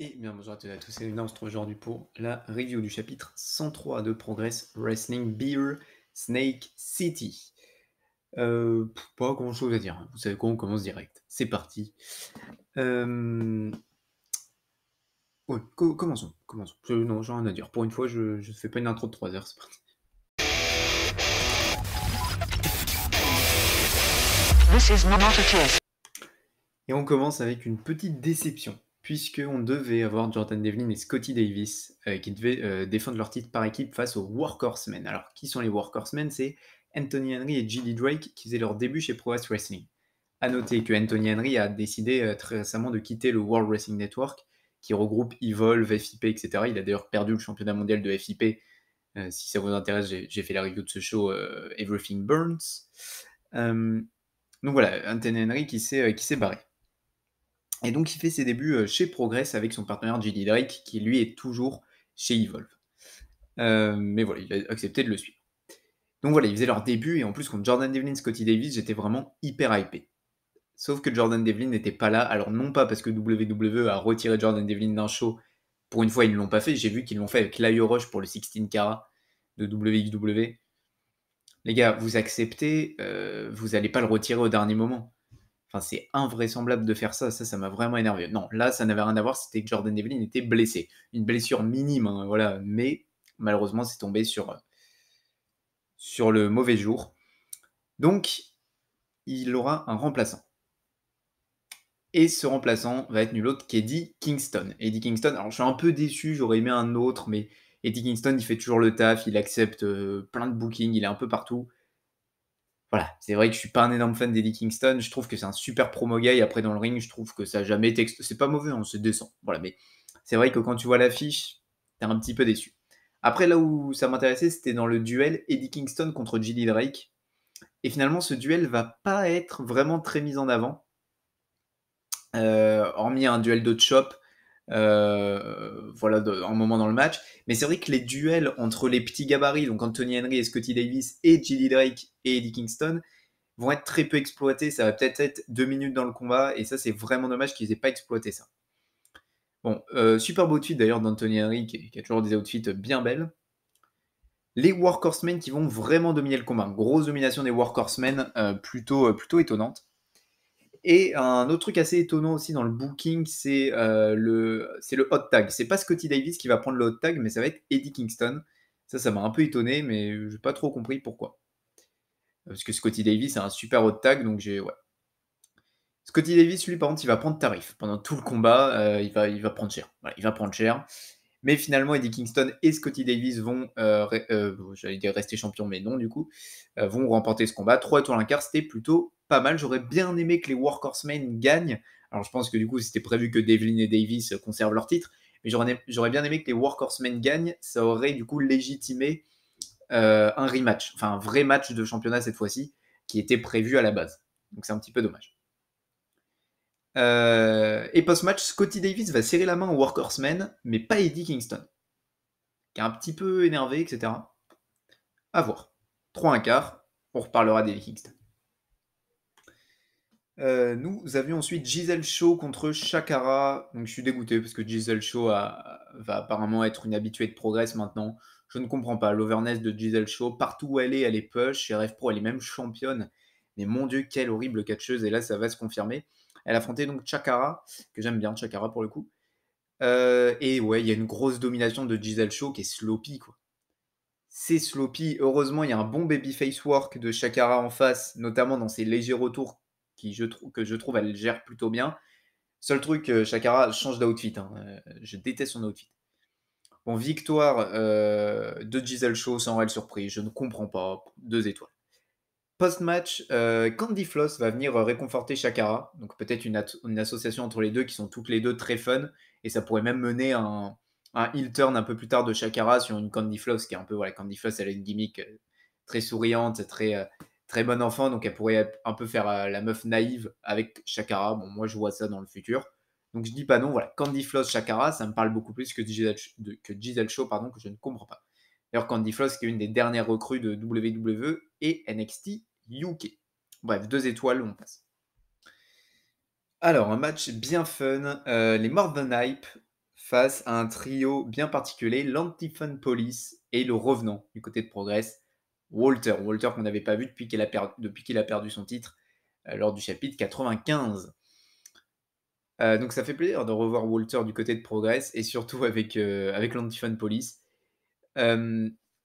Et bien bonjour à tous et à tous, et on se retrouve aujourd'hui pour la review du chapitre 103 de Progress Wrestling Beer Snake City. Euh, pas grand chose à dire, hein. vous savez quoi, on commence direct. C'est parti. Euh, commençons, commençons. non, j'ai rien à dire. Pour une fois, je ne fais pas une intro de 3 heures, c'est parti. Et on commence avec une petite déception puisqu'on devait avoir Jordan Devlin et Scotty Davis euh, qui devaient euh, défendre leur titre par équipe face aux Workhorsemen. Alors, qui sont les Workhorsemen C'est Anthony Henry et G.D. Drake qui faisaient leur début chez Pro Wrestling. À noter que Anthony Henry a décidé euh, très récemment de quitter le World Wrestling Network qui regroupe Evolve, FIP, etc. Il a d'ailleurs perdu le championnat mondial de FIP. si ça vous intéresse, j'ai fait la review de ce show Everything Burns. donc voilà, Anthony Henry qui s'est barré. Et donc, il fait ses débuts euh, chez Progress avec son partenaire JD Drake, qui lui est toujours chez Evolve. Euh, mais voilà, il a accepté de le suivre. Donc voilà, ils faisaient leur début, et en plus, contre Jordan Devlin, Scotty Davis, j'étais vraiment hyper hypé. Sauf que Jordan Devlin n'était pas là, alors non pas parce que WWE a retiré Jordan Devlin d'un show, pour une fois ils ne l'ont pas fait, j'ai vu qu'ils l'ont fait avec Laio Roche pour le 16 Cara de WXW. Les gars, vous acceptez, euh, vous n'allez pas le retirer au dernier moment c'est invraisemblable de faire ça. Ça, ça m'a vraiment énervé. Non, là, ça n'avait rien à voir. C'était que Jordan Evelyn était blessé. Une blessure minime, hein, voilà. Mais malheureusement, c'est tombé sur, sur le mauvais jour. Donc, il aura un remplaçant. Et ce remplaçant va être nul autre qu'Eddie Kingston. Eddie Kingston, alors je suis un peu déçu, j'aurais aimé un autre, mais Eddie Kingston, il fait toujours le taf, il accepte euh, plein de bookings, il est un peu partout voilà, c'est vrai que je suis pas un énorme fan d'Eddie Kingston. Je trouve que c'est un super promo guy. Après, dans le ring, je trouve que ça n'a jamais été. C'est pas mauvais, on hein, se descend. Voilà, mais c'est vrai que quand tu vois l'affiche, t'es un petit peu déçu. Après, là où ça m'intéressait, c'était dans le duel Eddie Kingston contre Gilly Drake. Et finalement, ce duel va pas être vraiment très mis en avant. Euh, hormis un duel de chop euh, voilà, un moment dans le match. Mais c'est vrai que les duels entre les petits gabarits, donc Anthony Henry et Scotty Davis, et Jilly Drake et Eddie Kingston, vont être très peu exploités. Ça va peut-être être deux minutes dans le combat, et ça, c'est vraiment dommage qu'ils aient pas exploité ça. Bon, euh, super beau tweet d'ailleurs d'Anthony Henry, qui, a toujours des outfits bien belles. Les Workhorsemen qui vont vraiment dominer le combat. Grosse domination des Workhorsemen, euh, plutôt, plutôt étonnante. Et un autre truc assez étonnant aussi dans le booking, c'est euh, le, le hot tag. C'est pas Scotty Davis qui va prendre le hot tag, mais ça va être Eddie Kingston. Ça, ça m'a un peu étonné, mais je n'ai pas trop compris pourquoi. Parce que Scotty Davis a un super hot tag, donc j'ai. Ouais. Scotty Davis, lui, par contre, il va prendre tarif. Pendant tout le combat, euh, il, va, il va prendre cher. il va prendre cher. Mais finalement, Eddie Kingston et Scotty Davis vont, euh, j'allais dire rester champion, mais non, du coup, vont remporter ce combat. 3 tours à c'était plutôt mal. J'aurais bien aimé que les Workhorsemen gagnent. Alors je pense que du coup, c'était prévu que Devlin et Davis euh, conservent leur titre, mais j'aurais bien aimé que les Workhorsemen gagnent. Ça aurait du coup légitimé euh, un rematch, enfin un vrai match de championnat cette fois-ci, qui était prévu à la base. Donc c'est un petit peu dommage. Euh, et post-match, Scotty Davis va serrer la main aux Workhorsemen, mais pas Eddie Kingston, qui est un petit peu énervé, etc. À voir. 3 1 quart, on reparlera d'Eddie Kingston. Euh, nous avions ensuite Giselle Shaw contre Chakara Donc je suis dégoûté parce que Giselle Shaw va apparemment être une habituée de Progress maintenant. Je ne comprends pas. L'overness de Giselle Shaw, partout où elle est, elle est push. Chez Ref Pro, elle est même championne. Mais mon Dieu, quelle horrible catcheuse. Et là, ça va se confirmer. Elle affrontait donc Chakara, que j'aime bien, Chakara pour le coup. Euh, et ouais, il y a une grosse domination de Giselle Shaw qui est sloppy, quoi. C'est sloppy. Heureusement, il y a un bon babyface work de Chakara en face, notamment dans ses légers retours je que je trouve, elle gère plutôt bien. Seul truc, euh, Shakara change d'outfit. Hein. Euh, je déteste son outfit. Bon, victoire euh, de Giselle Shaw sans réelle surprise. Je ne comprends pas. Deux étoiles. Post-match, Candy Floss va venir réconforter Shakara. Donc peut-être une, association entre les deux qui sont toutes les deux très fun. Et ça pourrait même mener à un, heel turn un peu plus tard de Shakara sur une Candy Floss qui est un peu, voilà, Candy Floss, elle a une gimmick très souriante, très, très bonne enfant, donc elle pourrait un peu faire euh, la meuf naïve avec Shakara. Bon, moi, je vois ça dans le futur. Donc, je dis pas non. Voilà, Candy Floss, Shakara, ça me parle beaucoup plus que Giselle, que Shaw, pardon, que je ne comprends pas. D'ailleurs, Candy Floss, qui est une des dernières recrues de WWE et NXT UK. Bref, deux étoiles, on passe. Alors, un match bien fun. Euh, les Mortal Hype face à un trio bien particulier, l'Antifun Police et le Revenant du côté de Progress. Walter. Walter qu'on n'avait pas vu depuis qu'il a, perdu, a perdu son titre euh, lors du chapitre 95. Euh, donc ça fait plaisir de revoir Walter du côté de Progress et surtout avec, euh, avec l'Antiphone Police.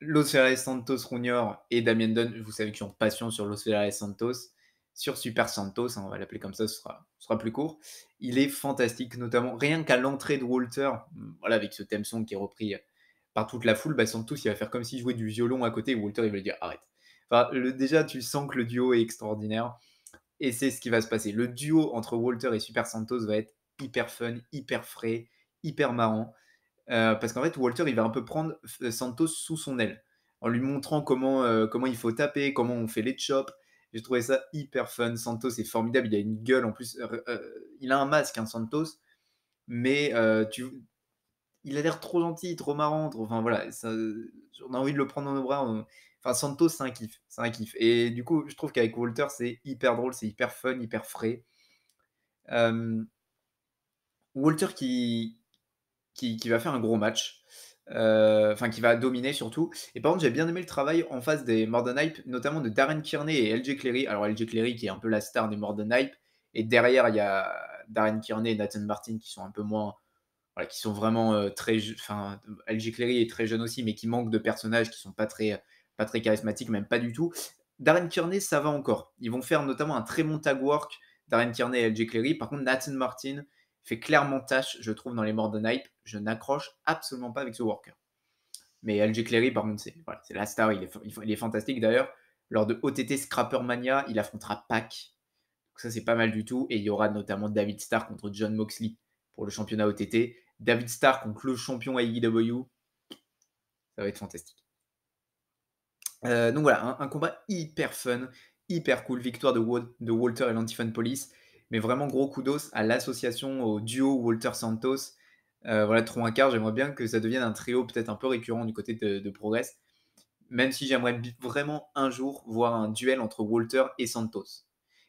Los Ferreres Santos Runior et Damien Dunn, vous savez que ont passion sur Los Ferreres Santos, sur Super Santos, hein, on va l'appeler comme ça, ce sera, sera plus court. Il est fantastique, notamment rien qu'à l'entrée de Walter, voilà, avec ce thème son qui est repris toute la foule, bah, tous il va faire comme s'il jouait du violon à côté, et Walter, il va lui dire arrête. le, déjà, tu sens que le duo est extraordinaire, et c'est ce qui va se passer. Le duo entre Walter et Super Santos va être hyper fun, hyper frais, hyper marrant, euh, parce qu'en fait, Walter, il va un peu prendre euh, Santos sous son aile, en lui montrant comment, euh, comment il faut taper, comment on fait les chops. J'ai trouvé ça hyper fun. Santos est formidable, il a une gueule en plus. il a un masque, hein, Santos, mais tu, il a l'air trop gentil, trop marrant, trop... enfin voilà, on a envie de le prendre dans nos bras. Enfin, Santos, c'est un kiff, c'est kiff. Et du coup, je trouve qu'avec Walter, c'est hyper drôle, c'est hyper fun, hyper frais. Euh, Walter qui... qui, va faire un gros match, euh, enfin qui va dominer surtout. Et par contre, j'ai bien aimé le travail en face des Morden Hype, notamment de Darren Kearney et LJ Cleary. Alors LJ Cleary qui est un peu la star des Morden Hype, et derrière il y a Darren Kearney et Nathan Martin qui sont un peu moins qui sont vraiment euh, très. Enfin, LG Clary est très jeune aussi, mais qui manque de personnages qui sont pas très, pas très charismatiques, même pas du tout. Darren Kearney, ça va encore. Ils vont faire notamment un très bon tag work, Darren Kearney et LG Clary. Par contre, Nathan Martin fait clairement tâche, je trouve, dans les morts de Night. Je n'accroche absolument pas avec ce worker. Mais LG Clary, par contre, c'est voilà, la star. Il est, il est fantastique. D'ailleurs, lors de OTT Scrapper Mania, il affrontera Pac. Donc ça, c'est pas mal du tout. Et il y aura notamment David Starr contre John Moxley pour le championnat OTT. David Starr contre le champion AEW, ça va être fantastique. Euh, donc voilà, un, combat hyper fun, hyper cool. Victoire de, Walter et l'Antiphone Police. Mais vraiment gros kudos à l'association, au duo Walter Santos. Euh, voilà, trop un quart, j'aimerais bien que ça devienne un trio peut-être un peu récurrent du côté de, Progress. Même si j'aimerais vraiment un jour voir un duel entre Walter et Santos.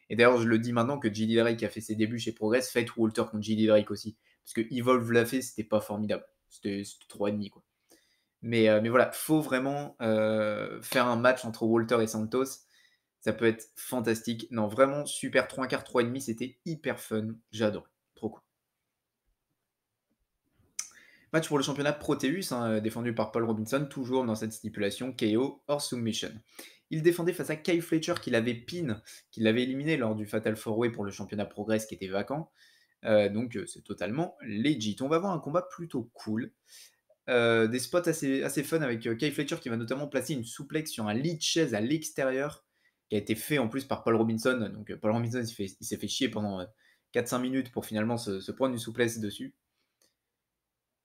Et d'ailleurs, je le dis maintenant que JD Drake a fait ses débuts chez Progress, faites Walter contre JD Drake aussi. Parce que Evolve l'a fait, c'était pas formidable. C'était 3,5 quoi. Mais, euh, mais voilà, faut vraiment euh, faire un match entre Walter et Santos. Ça peut être fantastique. Non, vraiment, super 3 quarts, 3,5, c'était hyper fun. J'adore. Trop cool. Match pour le championnat Proteus, hein, défendu par Paul Robinson, toujours dans cette stipulation KO or submission. Il défendait face à Kyle Fletcher, qui l'avait pin, qui l'avait éliminé lors du Fatal Four Way pour le championnat Progress qui était vacant. Euh, donc euh, c'est totalement legit. On va avoir un combat plutôt cool. Euh, des spots assez, fun avec Kai Fletcher qui va notamment placer une souplex sur un lit de chaise à l'extérieur qui a été fait en plus par Paul Robinson. Donc Paul Robinson il, s'est fait chier pendant 4-5 minutes pour finalement se, prendre une souplesse dessus.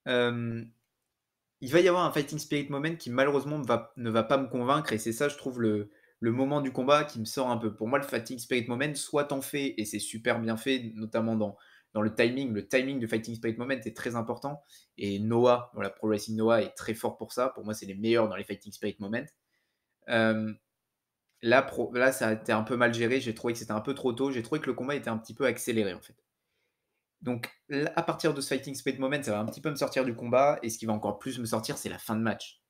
il va y avoir un Fighting Spirit moment qui malheureusement ne va pas me convaincre et c'est ça je trouve le, moment du combat qui me sort un peu. Pour moi, le fighting spirit moment, soit en fait, et c'est super bien fait, notamment dans dans le timing. Le timing de Fighting Spirit Moment est très important. Et Noah, voilà, la Pro Noah, est très fort pour ça. Pour moi, c'est les meilleurs dans les Fighting Spirit Moment. Euh, là, ça a été un peu mal géré. J'ai trouvé que c'était un peu trop tôt. J'ai trouvé que le combat était un petit peu accéléré, en fait. Donc, à partir de ce Fighting Spirit Moment, ça va un petit peu me sortir du combat. Et ce qui va encore plus me sortir, c'est la fin de match.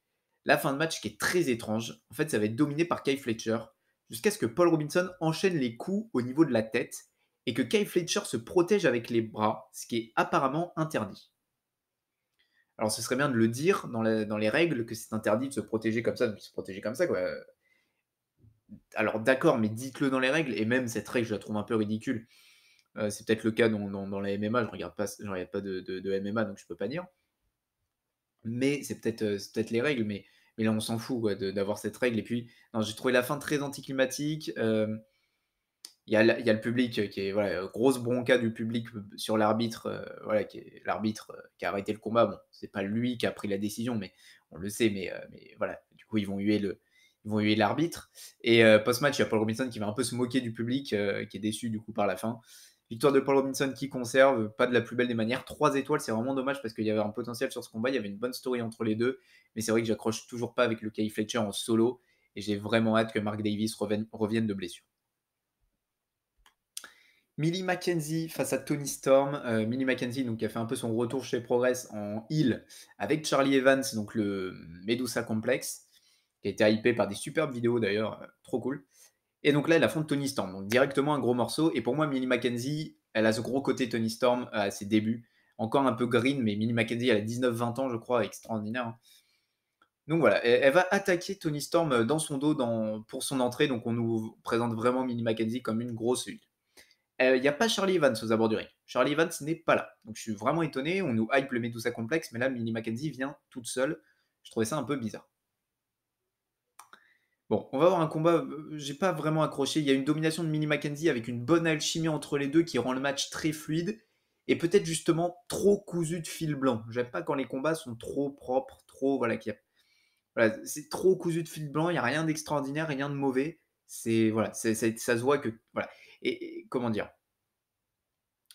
La fin de match qui est très étrange. En fait, ça va être dominé par Kai Fletcher jusqu'à ce que Paul Robinson enchaîne les coups au niveau de la tête et que Kyle Fletcher se protège avec les bras, ce qui est apparemment interdit. Alors ce serait bien de le dire dans, les règles que c'est interdit de se protéger comme ça, de se protéger comme ça quoi. Alors d'accord, mais dites-le dans les règles, et même cette règle je la trouve un peu ridicule. Euh, c'est peut-être le cas dans, la MMA, je ne regarde pas, je regarde pas de, MMA, donc je peux pas dire. Mais c'est peut-être euh, les règles, mais, là on s'en fout d'avoir cette règle. Et puis, j'ai trouvé la fin très anticlimatique. Euh, il y, a le, public euh, qui est euh, grosse bronca du public euh, sur l'arbitre voilà qui est l'arbitre qui a arrêté le combat bon c'est pas lui qui a pris la décision mais on le sait mais, voilà du coup ils vont huer le ils vont huer l'arbitre et post match il y a Paul Robinson qui va un peu se moquer du public qui est déçu du coup par la fin victoire de Paul Robinson qui conserve pas de la plus belle des manières trois étoiles c'est vraiment dommage parce qu'il y avait un potentiel sur ce combat il y avait une bonne story entre les deux mais c'est vrai que j'accroche toujours pas avec le Kai Fletcher en solo et j'ai vraiment hâte que Mark Davis revienne de blessure Millie McKenzie face à Tony Storm. Euh, Millie McKenzie donc, qui a fait un peu son retour chez Progress en île avec Charlie Evans, donc le Medusa Complex, qui a été hypé par des superbes vidéos d'ailleurs, euh, trop cool. Et donc là, elle affronte Tony Storm, donc directement un gros morceau. Et pour moi, Millie McKenzie, elle a ce gros côté Tony Storm euh, à ses débuts. Encore un peu green, mais Millie McKenzie, elle a 19-20 ans, je crois, extraordinaire. Hein. Donc voilà, elle, va attaquer Tony Storm dans son dos pour son entrée. Donc on nous présente vraiment Millie McKenzie comme une grosse euh, il n'y a pas Charlie Evans aux abords du ring. Charlie Evans n'est pas là. Donc je suis vraiment étonné. On nous hype le Medusa complexe, mais là, Mini McKenzie vient toute seule. Je trouvais ça un peu bizarre. Bon, on va avoir un combat. Euh, j'ai pas vraiment accroché. Il y a une domination de Mini McKenzie avec une bonne alchimie entre les deux qui rend le match très fluide et peut-être justement trop cousu de fil blanc. J'aime pas quand les combats sont trop propres, trop. Voilà, c'est trop cousu de fil blanc. Il n'y a rien d'extraordinaire, rien de mauvais. C'est voilà, ça, ça se voit que voilà et comment dire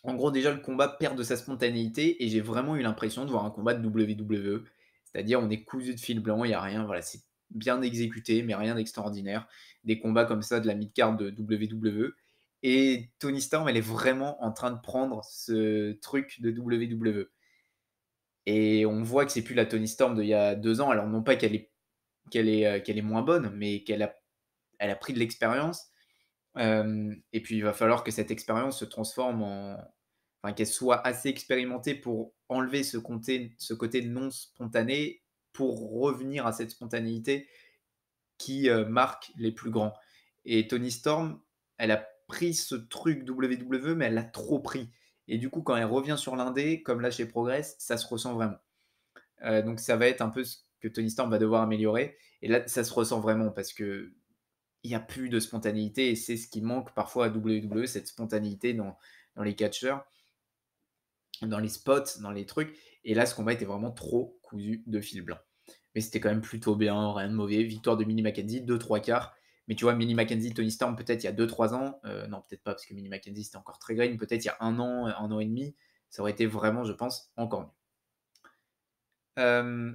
En gros, déjà, le combat perd de sa spontanéité et j'ai vraiment eu l'impression de voir un combat de WWE. C'est-à-dire, on est cousu de fil blanc, il n'y a rien, voilà, c'est bien exécuté, mais rien d'extraordinaire. Des combats comme ça de la mid-card de WWE. Et Tony Storm, elle est vraiment en train de prendre ce truc de WWE. Et on voit que c'est plus la Tony Storm d'il y a deux ans. Alors, non pas qu'elle est, est, euh, qu'elle est moins bonne, mais qu'elle a, elle a pris de l'expérience et puis, il va falloir que cette expérience se transforme en. Enfin, qu'elle soit assez expérimentée pour enlever ce côté, ce côté non spontané pour revenir à cette spontanéité qui euh, marque les plus grands. Et Tony Storm, elle a pris ce truc WWE, mais elle l'a trop pris. Et du coup, quand elle revient sur l'indé, comme là chez Progress, ça se ressent vraiment. Euh, donc, ça va être un peu ce que Tony Storm va devoir améliorer. Et là, ça se ressent vraiment parce que il n'y a plus de spontanéité et c'est ce qui manque parfois à WWE, cette spontanéité dans, les catcheurs, dans les spots, dans les trucs. Et là, ce combat était vraiment trop cousu de fil blanc. Mais c'était quand même plutôt bien, rien de mauvais. Victoire de Mini McKenzie, 2-3 quarts. Mais tu vois, Mini McKenzie, Tony Storm, peut-être il y a 2-3 ans, euh, non, peut-être pas, parce que Mini McKenzie c'était encore très green, peut-être il y a un an, un an et demi, ça aurait été vraiment, je pense, encore mieux. Euh,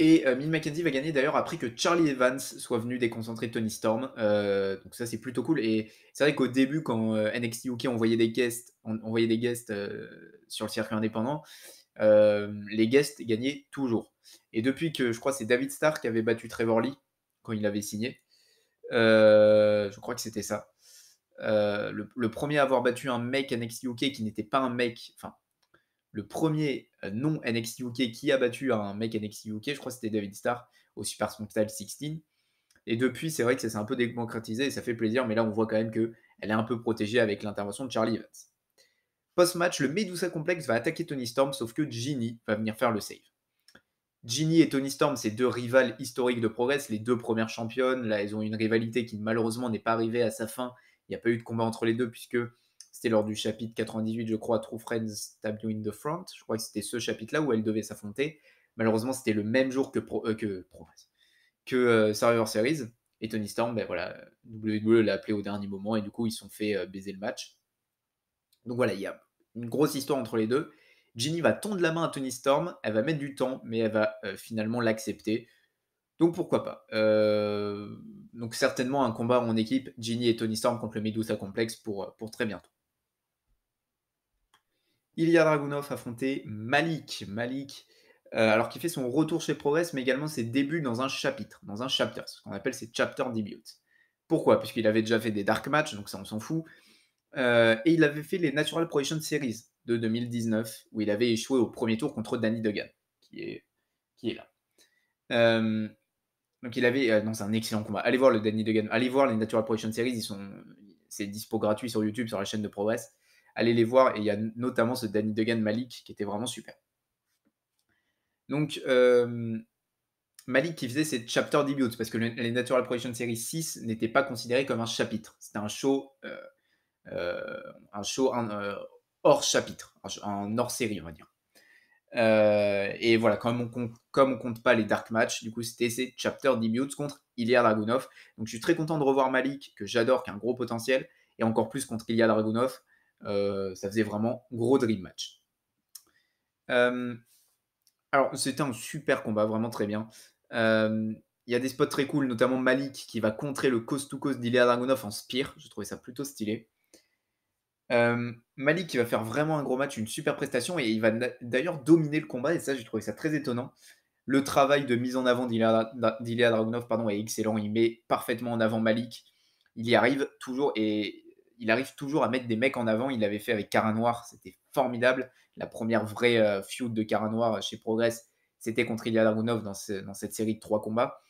et euh, McKenzie va gagner d'ailleurs après que Charlie Evans soit venu déconcentrer Tony Storm. Euh, donc ça c'est plutôt cool. Et c'est vrai qu'au début quand euh, NXT UK envoyait des guests, envoyait des guests euh, sur le circuit indépendant, les guests gagnaient toujours. Et depuis que je crois c'est David Stark qui avait battu Trevor Lee quand il avait signé, je crois que c'était ça. Le, premier à avoir battu un mec NXT UK qui n'était pas un mec, enfin le premier euh, non NXT UK qui a battu un mec NXT UK, je crois que c'était David Starr au Super Style 16. Et depuis, c'est vrai que ça s'est un peu démocratisé et ça fait plaisir, mais là on voit quand même qu'elle est un peu protégée avec l'intervention de Charlie Evans. Post-match, le Medusa Complex va attaquer Tony Storm, sauf que Ginny va venir faire le save. Ginny et Tony Storm, c'est deux rivales historiques de Progress, les deux premières championnes. Là, elles ont une rivalité qui malheureusement n'est pas arrivée à sa fin. Il n'y a pas eu de combat entre les deux puisque c'était lors du chapitre 98, je crois, True Friends Stab in the Front. Je crois que c'était ce chapitre-là où elle devait s'affronter. Malheureusement, c'était le même jour que, euh, que, que euh, Survivor Series. Et Tony Storm, ben voilà, WWE l'a appelé au dernier moment et du coup, ils se sont fait euh, baiser le match. Donc voilà, il y a une grosse histoire entre les deux. Ginny va tendre la main à Tony Storm, elle va mettre du temps, mais elle va finalement l'accepter. Donc pourquoi pas Donc certainement un combat en équipe, Ginny et Tony Storm contre le Medusa Complex pour, pour très bientôt a Dragunov affronté Malik. Malik, euh, alors qu'il fait son retour chez Progress, mais également ses débuts dans un chapitre, dans un chapter, ce qu'on appelle ses chapter debuts. Pourquoi Puisqu'il avait déjà fait des dark matches, donc ça on s'en fout. Euh, et il avait fait les Natural Progression Series de 2019, où il avait échoué au premier tour contre Danny Duggan, qui est, qui est là. Euh, donc il avait, non c'est un excellent combat. Allez voir le Danny Duggan, allez voir les Natural Progression Series, c'est dispo gratuit sur YouTube, sur la chaîne de Progress allez les voir. Et il y a notamment ce Danny duggan Malik qui était vraiment super. Donc, Malik qui faisait ses chapter debuts, parce que les Natural Production Series 6 n'étaient pas considérés comme un chapitre. C'était un show, euh, euh, un show euh, hors chapitre, en hors série, on va dire. et voilà, comme on, compte, on compte pas les dark match, du coup c'était ses chapter debuts contre Ilya Dragunov. Donc je suis très content de revoir Malik, que j'adore, qui a un gros potentiel, et encore plus contre Ilya Dragunov. Euh, ça faisait vraiment gros dream match. Euh, alors, c'était un super combat, vraiment très bien. Euh, il y a des spots très cool, notamment Malik qui va contrer le cause-to-cause d'Ilya Dragunov en spear. Je trouvais ça plutôt stylé. Malik qui va faire vraiment un gros match, une super prestation et il va d'ailleurs dominer le combat. Et ça, j'ai trouvé ça très étonnant. Le travail de mise en avant d'Ilya Dragunov pardon, est excellent. Il met parfaitement en avant Malik. Il y arrive toujours et il arrive toujours à mettre des mecs en avant. Il l'avait fait avec Cara Noir, c'était formidable. La première vraie euh, feud de Cara Noir euh, chez Progress, c'était contre Ilya Dragunov dans, cette série de trois combats.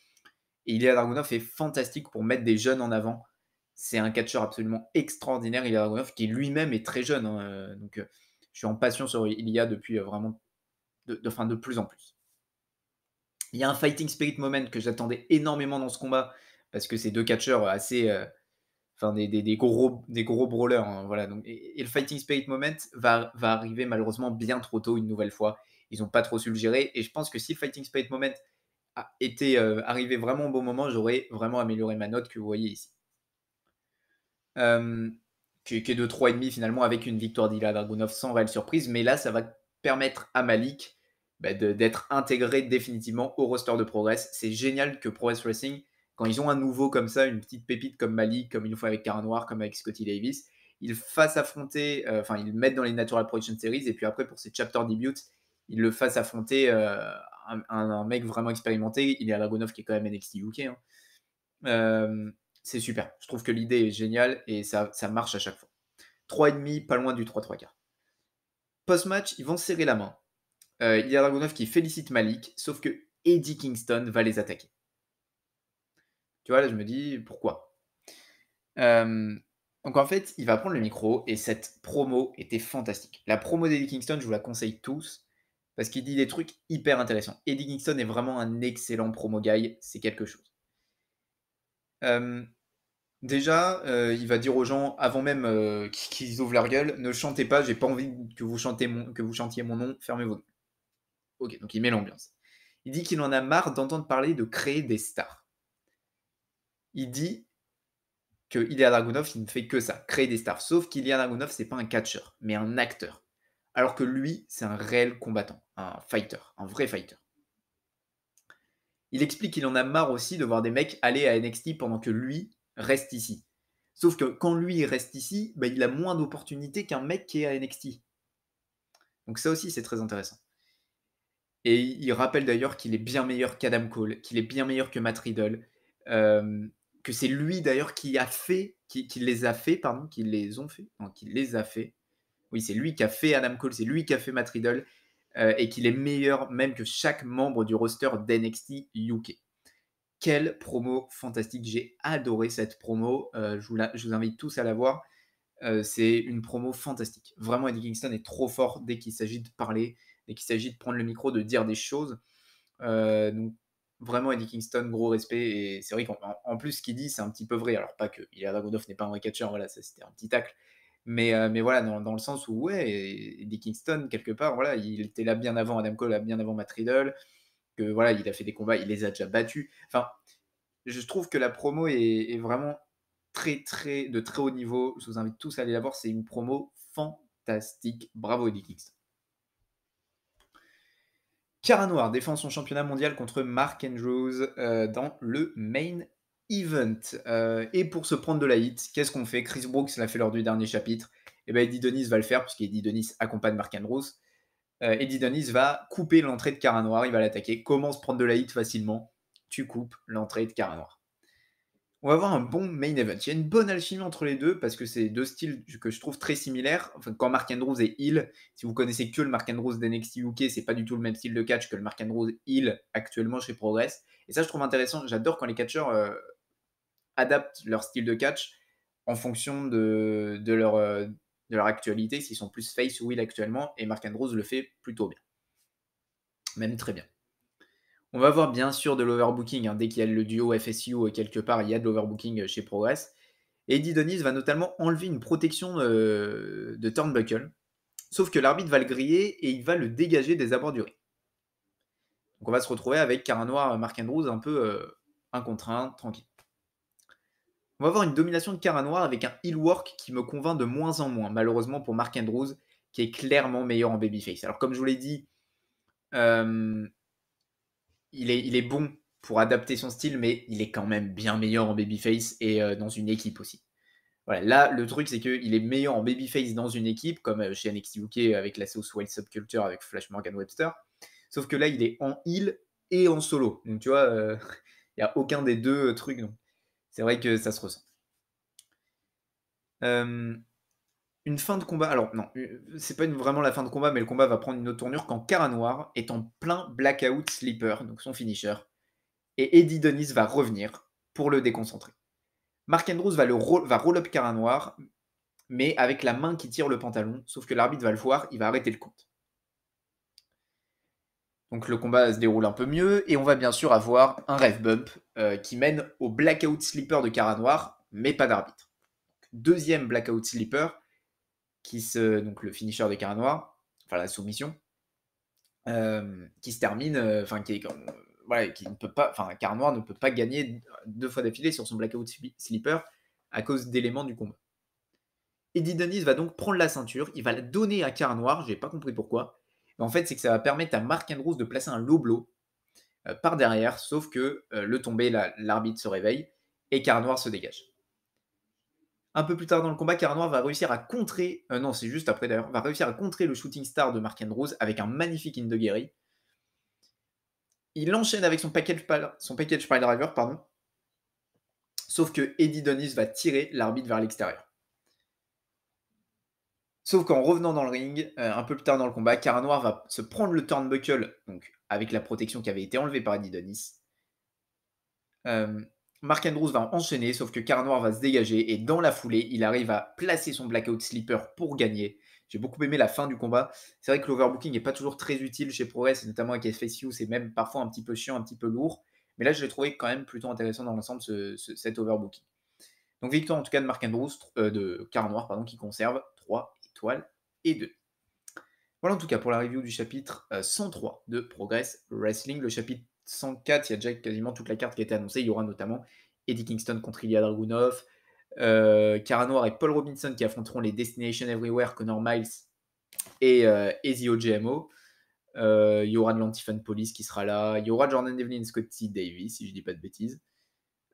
Et Ilya Dragunov est fantastique pour mettre des jeunes en avant. C'est un catcheur absolument extraordinaire, Ilya Dragunov, qui lui-même est très jeune. Hein, euh, donc, je suis en passion sur Ilya depuis vraiment de, de, fin, de plus en plus. Il y a un fighting spirit moment que j'attendais énormément dans ce combat parce que ces deux catcheurs assez, enfin des, gros des gros brawlers hein, voilà donc et, le fighting spirit moment va, arriver malheureusement bien trop tôt une nouvelle fois ils n'ont pas trop su le gérer et je pense que si fighting spirit moment a été euh, arrivé vraiment au bon moment j'aurais vraiment amélioré ma note que vous voyez ici euh, qui, est de 3,5 finalement avec une victoire d'Ila Dragunov sans réelle surprise mais là ça va permettre à Malik bah, d'être intégré définitivement au roster de Progress c'est génial que Progress Racing quand ils ont un nouveau comme ça, une petite pépite comme Malik, comme une fois avec Cara Noir, comme avec Scotty Davis, ils fassent affronter, euh, enfin, ils mettent dans les Natural Production Series, et puis après, pour ses chapter debuts, ils le fassent affronter euh, un, mec vraiment expérimenté. Il y a Dragunov qui est quand même NXT UK. Hein. Euh, c'est super. Je trouve que l'idée est géniale et ça, marche à chaque fois. 3,5, pas loin du 3-3 quarts. Post-match, ils vont serrer la main. il y a Dragunov qui félicite Malik, sauf que Eddie Kingston va les attaquer. Tu vois, là, je me dis pourquoi Donc, en fait, il va prendre le micro et cette promo était fantastique. La promo d'Eddie Kingston, je vous la conseille tous parce qu'il dit des trucs hyper intéressants. Eddie Kingston est vraiment un excellent promo guy, c'est quelque chose. déjà, euh, il va dire aux gens, avant même euh, qu'ils ouvrent leur gueule, ne chantez pas, j'ai pas envie que vous, que vous chantiez mon nom, fermez vos Ok, donc il met l'ambiance. Il dit qu'il en a marre d'entendre parler de créer des stars il dit que Ilya Dragunov, il ne fait que ça, créer des stars. Sauf qu'Ilya Dragunov, c'est pas un catcheur, mais un acteur. Alors que lui, c'est un réel combattant, un fighter, un vrai fighter. Il explique qu'il en a marre aussi de voir des mecs aller à NXT pendant que lui reste ici. Sauf que quand lui reste ici, bah, il a moins d'opportunités qu'un mec qui est à NXT. Donc ça aussi, c'est très intéressant. Et il rappelle d'ailleurs qu'il est bien meilleur qu'Adam Cole, qu'il est bien meilleur que Matt Riddle, euh, que c'est lui d'ailleurs qui a fait, qui, les a fait, pardon, qui les ont fait, non, qui les a fait. Oui, c'est lui qui a fait Adam Cole, c'est lui qui a fait Matt euh, et qu'il est meilleur même que chaque membre du roster d'NXT UK. Quelle promo fantastique, j'ai adoré cette promo, euh, je, vous invite tous à la voir, euh, c'est une promo fantastique. Vraiment, Eddie Kingston est trop fort dès qu'il s'agit de parler, dès qu'il s'agit de prendre le micro, de dire des choses. donc vraiment Eddie Kingston, gros respect. Et c'est vrai qu'en plus, ce qu'il dit, c'est un petit peu vrai. Alors, pas que Ilya Dragunov n'est pas un vrai voilà, ça c'était un petit tacle. Mais, euh, mais voilà, dans, le sens où, ouais, Eddie Kingston, quelque part, voilà, il était là bien avant Adam Cole, bien avant Matt Riddle, que voilà, il a fait des combats, il les a déjà battus. Enfin, je trouve que la promo est, vraiment très, très, de très haut niveau. Je vous invite tous à aller la voir, c'est une promo fantastique. Bravo, Eddie Kingston. Cara Noir défend son championnat mondial contre Mark Andrews euh, dans le main event. Euh, et pour se prendre de la hit, qu'est-ce qu'on fait Chris Brooks l'a fait lors du dernier chapitre. Et eh bien Eddie Dennis va le faire, puisqu'Eddie Dennis accompagne Mark Andrews. Euh, Eddie Dennis va couper l'entrée de Cara Noir, il va l'attaquer. Comment se prendre de la hit facilement Tu coupes l'entrée de Cara Noir on va avoir un bon main event. Il y a une bonne alchimie entre les deux parce que c'est deux styles que je trouve très similaires. Enfin, quand Mark Andrews est heal, si vous connaissez que le Mark Andrews d'NXT UK, c'est pas du tout le même style de catch que le Mark Andrews heal actuellement chez Progress. Et ça, je trouve intéressant. J'adore quand les catcheurs euh, adaptent leur style de catch en fonction de, leur, euh, de leur actualité, s'ils sont plus face ou heal actuellement. Et Mark Andrews le fait plutôt bien. Même très bien. On va voir bien sûr de l'overbooking. Hein, dès qu'il y a le duo FSU euh, quelque part, il y a de l'overbooking euh, chez Progress. Eddie Denise va notamment enlever une protection euh, de Turnbuckle. Sauf que l'arbitre va le griller et il va le dégager des abords du Donc on va se retrouver avec Cara Noir, Mark Andrews un peu un contre tranquille. On va avoir une domination de Cara Noir avec un heel work qui me convainc de moins en moins, malheureusement pour Mark Andrews, qui est clairement meilleur en babyface. Alors comme je vous l'ai dit, il est, il est bon pour adapter son style, mais il est quand même bien meilleur en babyface et euh, dans une équipe aussi. Voilà, là, le truc, c'est qu'il est meilleur en babyface dans une équipe, comme euh, chez NXT UK avec la sauce Wild Subculture, avec Flash Morgan Webster. Sauf que là, il est en heal et en solo. Donc, tu vois, euh, il n'y a aucun des deux trucs. c'est vrai que ça se ressent une fin de combat. Alors, non, euh, c'est pas vraiment la fin de combat, mais le combat va prendre une autre tournure quand Cara Noir est en plein Blackout Sleeper, donc son finisher. Et Eddie Dennis va revenir pour le déconcentrer. Mark Andrews va, le roll, va up Cara Noir, mais avec la main qui tire le pantalon, sauf que l'arbitre va le voir, il va arrêter le compte. Donc le combat se déroule un peu mieux, et on va bien sûr avoir un rev bump euh, qui mène au blackout sleeper de Cara Noir, mais pas d'arbitre. Deuxième blackout sleeper, qui se, donc le finisher de Carre Noir, enfin la soumission, euh, qui se termine, euh, enfin qui est qui ne peut pas, enfin Noir ne peut pas gagner deux fois d'affilée sur son blackout slipper à cause d'éléments du combat. Eddie Dennis va donc prendre la ceinture, il va la donner à Car Noir, j'ai pas compris pourquoi. Mais en fait, c'est que ça va permettre à Mark Andrews de placer un low euh, par derrière, sauf que le tombé, l'arbitre se réveille et Car Noir se dégage un peu plus tard dans le combat, Noir va réussir à contrer, euh, non c'est juste après d'ailleurs, va réussir à contrer le shooting star de Mark Andrews avec un magnifique Indoguerry. Il enchaîne avec son package, pal, son package pile driver, pardon. Sauf que Eddie Donis va tirer l'arbitre vers l'extérieur. Sauf qu'en revenant dans le ring, euh, un peu plus tard dans le combat, Noir va se prendre le turnbuckle, donc avec la protection qui avait été enlevée par Eddie Donis. Euh, Mark Andrews va enchaîner, sauf que Noir va se dégager et dans la foulée, il arrive à placer son blackout sleeper pour gagner. J'ai beaucoup aimé la fin du combat. C'est vrai que l'overbooking n'est pas toujours très utile chez Progress, notamment avec FSU, c'est même parfois un petit peu chiant, un petit peu lourd. Mais là, je l'ai trouvé quand même plutôt intéressant dans l'ensemble, cet overbooking. Donc victoire en tout cas de Mark Andrews, euh, de Carnoir, pardon, qui conserve 3 étoiles et 2. Voilà en tout cas pour la review du chapitre 103 euh, de Progress Wrestling, le chapitre 104, il y a déjà quasiment toute la carte qui a été annoncée. Il y aura notamment Eddie Kingston contre Ilya Dragunov, euh, Cara Noir et Paul Robinson qui affronteront les Destination Everywhere, Connor Miles et, euh, GMO euh, il y aura de l'Antifan Police qui sera là. Il y aura Jordan Devlin Scotty Davis, si je dis pas de bêtises.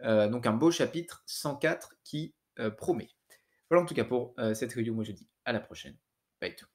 Euh, donc un beau chapitre 104 qui promet. Voilà en tout cas pour cette review. Moi je dis à la prochaine. Bye tout.